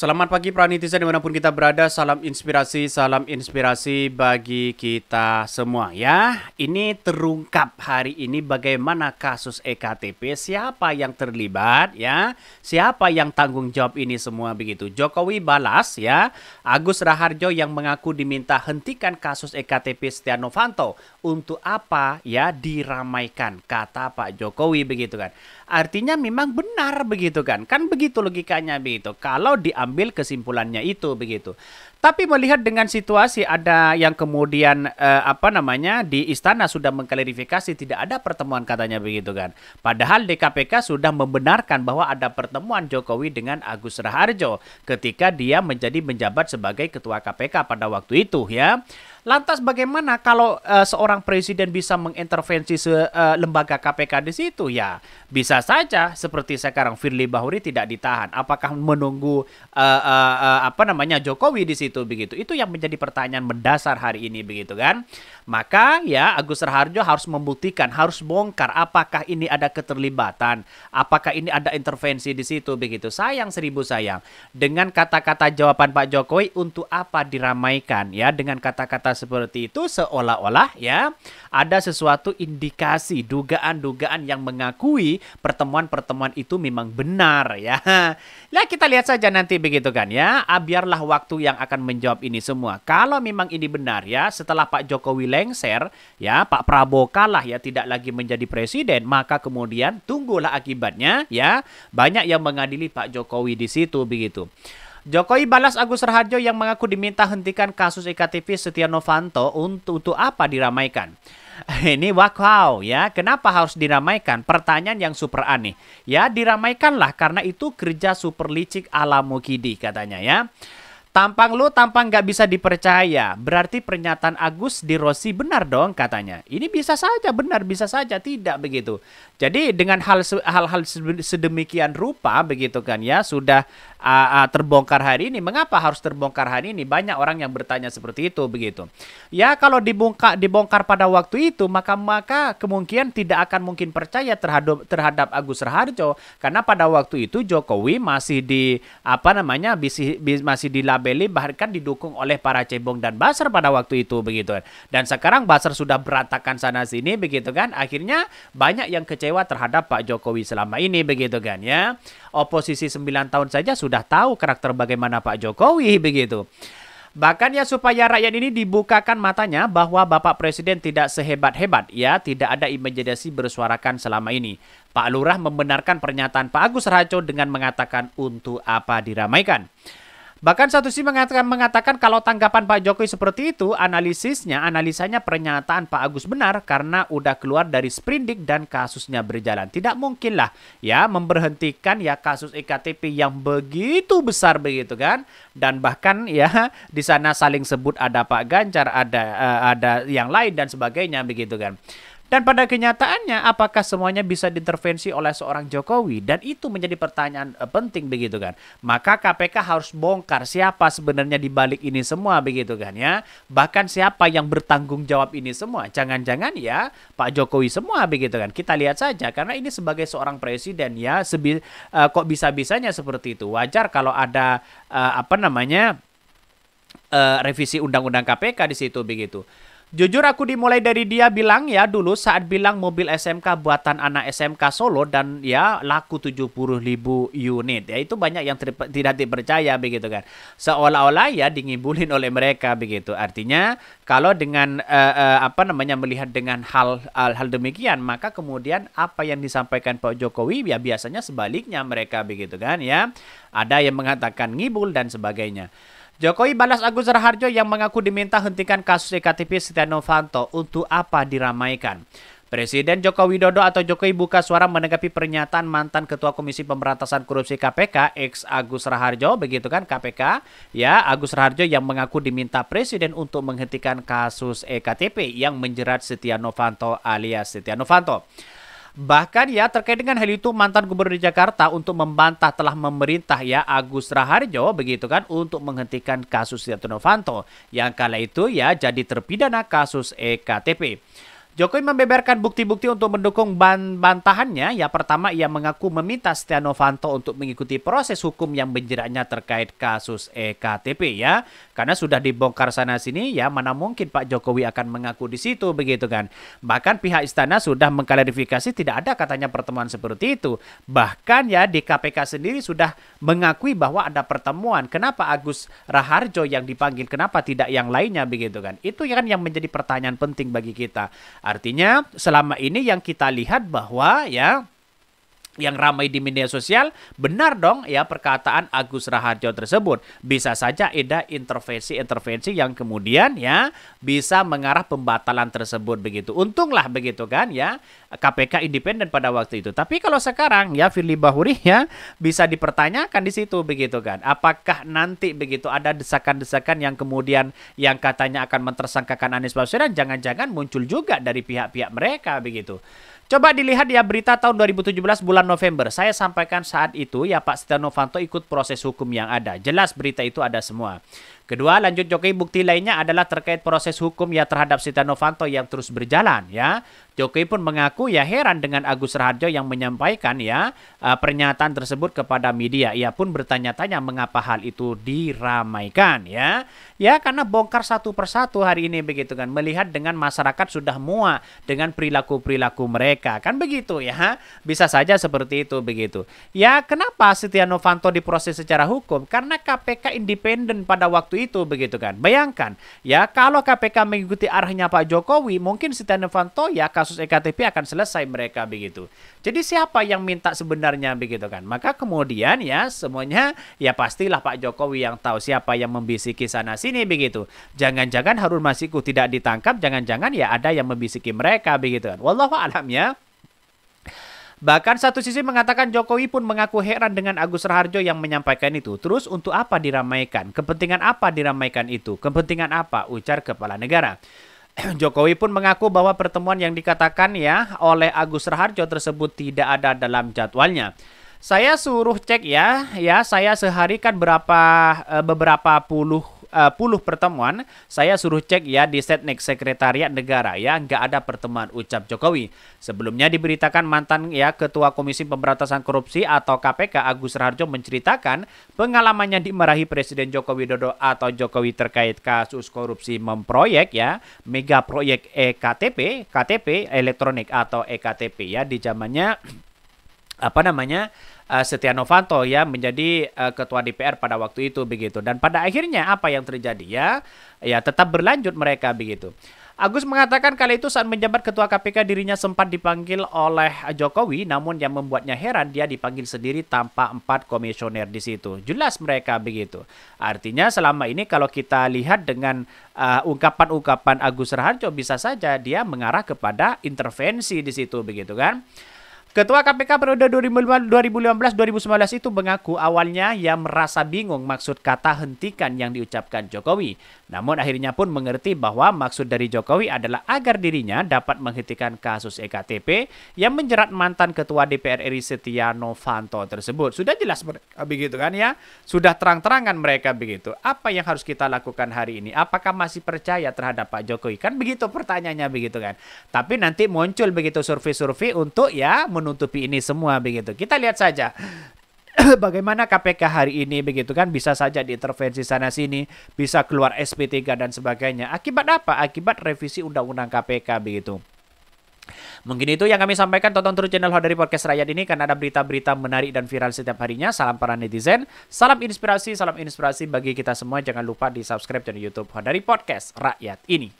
Selamat pagi para netizen dimanapun kita berada, salam inspirasi, salam inspirasi bagi kita semua ya. Ini terungkap hari ini bagaimana kasus EKTP, siapa yang terlibat ya, siapa yang tanggung jawab ini semua begitu. Jokowi balas ya, Agus Raharjo yang mengaku diminta hentikan kasus EKTP Setia Novanto. Untuk apa ya diramaikan, kata Pak Jokowi begitu kan. Artinya memang benar begitu kan? Kan begitu logikanya begitu. Kalau diambil kesimpulannya itu begitu. Tapi melihat dengan situasi ada yang kemudian eh, apa namanya di istana sudah mengklarifikasi tidak ada pertemuan katanya begitu kan. Padahal DKPK sudah membenarkan bahwa ada pertemuan Jokowi dengan Agus Raharjo ketika dia menjadi menjabat sebagai ketua KPK pada waktu itu ya. Lantas bagaimana kalau uh, seorang presiden bisa mengintervensi se, uh, lembaga KPK di situ? Ya, bisa saja seperti sekarang Firly Bahuri tidak ditahan. Apakah menunggu uh, uh, uh, apa namanya Jokowi di situ begitu? Itu yang menjadi pertanyaan mendasar hari ini begitu kan? Maka ya Agus Raharjo harus membuktikan, harus bongkar apakah ini ada keterlibatan, apakah ini ada intervensi di situ begitu. Sayang seribu sayang. Dengan kata-kata jawaban Pak Jokowi untuk apa diramaikan ya dengan kata-kata seperti itu seolah-olah ya ada sesuatu indikasi dugaan-dugaan yang mengakui pertemuan-pertemuan itu memang benar ya. ya kita lihat saja nanti begitu kan ya. Ah, biarlah waktu yang akan menjawab ini semua. Kalau memang ini benar ya setelah Pak Jokowi lengser ya Pak Prabowo kalah ya tidak lagi menjadi presiden maka kemudian tunggulah akibatnya ya banyak yang mengadili Pak Jokowi di situ begitu. Jokowi balas Agus Raharjo yang mengaku diminta hentikan kasus IKTV e Setia Novanto untuk, untuk apa diramaikan. Ini wow ya, kenapa harus diramaikan? Pertanyaan yang super aneh. Ya, diramaikanlah karena itu kerja super licik ala Mukidi katanya ya. Tampang lu tampang nggak bisa dipercaya. Berarti pernyataan Agus di Rossi benar dong katanya. Ini bisa saja benar, bisa saja tidak begitu. Jadi dengan hal hal sedemikian rupa begitu kan ya sudah uh, uh, terbongkar hari ini. Mengapa harus terbongkar hari ini? Banyak orang yang bertanya seperti itu begitu. Ya kalau dibongkar dibongkar pada waktu itu maka maka kemungkinan tidak akan mungkin percaya terhadap terhadap Agus Raharjo karena pada waktu itu Jokowi masih di apa namanya masih di Sabeli bahkan didukung oleh para cebong dan Basar pada waktu itu begitu Dan sekarang Basar sudah berantakan sana sini begitu kan. Akhirnya banyak yang kecewa terhadap Pak Jokowi selama ini begitu kan ya. Oposisi 9 tahun saja sudah tahu karakter bagaimana Pak Jokowi begitu. Bahkan ya supaya rakyat ini dibukakan matanya bahwa Bapak Presiden tidak sehebat-hebat ya, tidak ada imajinasi bersuarakan selama ini. Pak Lurah membenarkan pernyataan Pak Agus Raco dengan mengatakan untuk apa diramaikan. Bahkan satu sih mengatakan, mengatakan kalau tanggapan Pak Jokowi seperti itu, analisisnya, analisanya pernyataan Pak Agus benar karena udah keluar dari sprindik dan kasusnya berjalan. Tidak mungkinlah ya memberhentikan ya kasus IKTP e yang begitu besar begitu kan. Dan bahkan ya di sana saling sebut ada Pak Ganjar, ada uh, ada yang lain dan sebagainya begitu kan. Dan pada kenyataannya apakah semuanya bisa diintervensi oleh seorang Jokowi? Dan itu menjadi pertanyaan eh, penting begitu kan. Maka KPK harus bongkar siapa sebenarnya di balik ini semua begitu kan ya. Bahkan siapa yang bertanggung jawab ini semua. Jangan-jangan ya Pak Jokowi semua begitu kan. Kita lihat saja karena ini sebagai seorang presiden ya sebi, uh, kok bisa-bisanya seperti itu. Wajar kalau ada uh, apa namanya? Uh, revisi undang-undang KPK di situ begitu. Jujur aku dimulai dari dia bilang ya dulu saat bilang mobil SMK buatan anak SMK Solo dan ya laku puluh ribu unit ya itu banyak yang tidak dipercaya begitu kan seolah-olah ya dingibulin oleh mereka begitu artinya kalau dengan uh, uh, apa namanya melihat dengan hal, hal demikian maka kemudian apa yang disampaikan Pak Jokowi ya biasanya sebaliknya mereka begitu kan ya ada yang mengatakan ngibul dan sebagainya. Jokowi balas Agus Raharjo yang mengaku diminta hentikan kasus EKTP Setia Novanto untuk apa diramaikan. Presiden Joko Widodo atau Jokowi buka suara menanggapi pernyataan mantan Ketua Komisi Pemberantasan Korupsi KPK ex Agus Raharjo, begitu kan KPK? Ya, Agus Raharjo yang mengaku diminta Presiden untuk menghentikan kasus EKTP yang menjerat Setia Novanto alias Setia Novanto. Bahkan ya terkait dengan hal itu mantan gubernur Jakarta untuk membantah telah memerintah ya Agus Raharjo begitu kan untuk menghentikan kasus Setia Novanto yang kala itu ya jadi terpidana kasus EKTP. Jokowi membeberkan bukti-bukti untuk mendukung ban bantahannya. Ya pertama ia mengaku meminta Setia Novanto untuk mengikuti proses hukum yang menjeratnya terkait kasus EKTP ya. Karena sudah dibongkar sana sini ya mana mungkin Pak Jokowi akan mengaku di situ begitu kan. Bahkan pihak istana sudah mengklarifikasi tidak ada katanya pertemuan seperti itu. Bahkan ya di KPK sendiri sudah mengakui bahwa ada pertemuan. Kenapa Agus Raharjo yang dipanggil kenapa tidak yang lainnya begitu kan. Itu kan yang menjadi pertanyaan penting bagi kita Artinya selama ini yang kita lihat bahwa ya yang ramai di media sosial, benar dong ya perkataan Agus Raharjo tersebut. Bisa saja ada intervensi-intervensi yang kemudian ya bisa mengarah pembatalan tersebut begitu. Untunglah begitu kan ya KPK independen pada waktu itu. Tapi kalau sekarang ya Firly Bahuri ya bisa dipertanyakan di situ begitu kan. Apakah nanti begitu ada desakan-desakan yang kemudian yang katanya akan mentersangkakan Anies Baswedan jangan-jangan muncul juga dari pihak-pihak mereka begitu. Coba dilihat ya berita tahun 2017 bulan November. Saya sampaikan saat itu ya Pak Setia Novanto ikut proses hukum yang ada. Jelas berita itu ada semua. Kedua, lanjut Jokowi bukti lainnya adalah terkait proses hukum ya terhadap Setia Novanto yang terus berjalan ya. Jokowi pun mengaku ya heran dengan Agus Raharjo yang menyampaikan ya eh, pernyataan tersebut kepada media. Ia pun bertanya-tanya mengapa hal itu diramaikan ya. Ya karena bongkar satu persatu hari ini begitu kan. Melihat dengan masyarakat sudah muak dengan perilaku-perilaku mereka. Kan begitu ya. Bisa saja seperti itu begitu. Ya kenapa Setia Novanto diproses secara hukum? Karena KPK independen pada waktu itu begitu kan. Bayangkan ya kalau KPK mengikuti arahnya Pak Jokowi mungkin Setia Novanto ya kasus EKTP akan selesai mereka begitu. Jadi siapa yang minta sebenarnya begitu kan. Maka kemudian ya semuanya ya pastilah Pak Jokowi yang tahu siapa yang membisiki sana sini begitu. Jangan-jangan Harun Masiku tidak ditangkap, jangan-jangan ya ada yang membisiki mereka begitu kan. Wallahu alam ya. Bahkan satu sisi mengatakan Jokowi pun mengaku heran dengan Agus Raharjo yang menyampaikan itu. Terus untuk apa diramaikan? Kepentingan apa diramaikan itu? Kepentingan apa? Ucar kepala negara. Jokowi pun mengaku bahwa pertemuan yang dikatakan ya oleh Agus Raharjo tersebut tidak ada dalam jadwalnya. Saya suruh cek ya, ya saya sehari kan berapa eh, beberapa puluh Eh, puluh pertemuan, saya suruh cek ya di setnek sekretariat negara ya, nggak ada pertemuan ucap Jokowi. Sebelumnya diberitakan mantan ya Ketua Komisi Pemberantasan Korupsi atau KPK Agus Raharjo menceritakan pengalamannya dimarahi Presiden Joko Widodo atau Jokowi terkait kasus korupsi memproyek ya, mega proyek EKTP, KTP elektronik atau EKTP ya di zamannya apa namanya eh, Setia Novanto ya menjadi eh, ketua DPR pada waktu itu begitu dan pada akhirnya apa yang terjadi ya ya tetap berlanjut mereka begitu. Agus mengatakan kali itu saat menjabat ketua KPK dirinya sempat dipanggil oleh Jokowi namun yang membuatnya heran dia dipanggil sendiri tanpa empat komisioner di situ. Jelas mereka begitu. Artinya selama ini kalau kita lihat dengan ungkapan eh, ungkapan-ungkapan Agus Raharjo bisa saja dia mengarah kepada intervensi di situ begitu kan. Ketua KPK periode 2015-2019 itu mengaku awalnya ia merasa bingung maksud kata hentikan yang diucapkan Jokowi. Namun akhirnya pun mengerti bahwa maksud dari Jokowi adalah agar dirinya dapat menghentikan kasus EKTP yang menjerat mantan Ketua DPR RI Setia Novanto tersebut. Sudah jelas begitu kan ya? Sudah terang-terangan mereka begitu. Apa yang harus kita lakukan hari ini? Apakah masih percaya terhadap Pak Jokowi? Kan begitu pertanyaannya begitu kan. Tapi nanti muncul begitu survei-survei untuk ya menutupi ini semua begitu. Kita lihat saja bagaimana KPK hari ini begitu kan bisa saja diintervensi sana sini, bisa keluar SP3 dan sebagainya. Akibat apa? Akibat revisi undang-undang KPK begitu. Mungkin itu yang kami sampaikan. Tonton terus channel dari Podcast Rakyat ini karena ada berita-berita menarik dan viral setiap harinya. Salam para netizen, salam inspirasi, salam inspirasi bagi kita semua. Jangan lupa di subscribe channel YouTube dari Podcast Rakyat ini.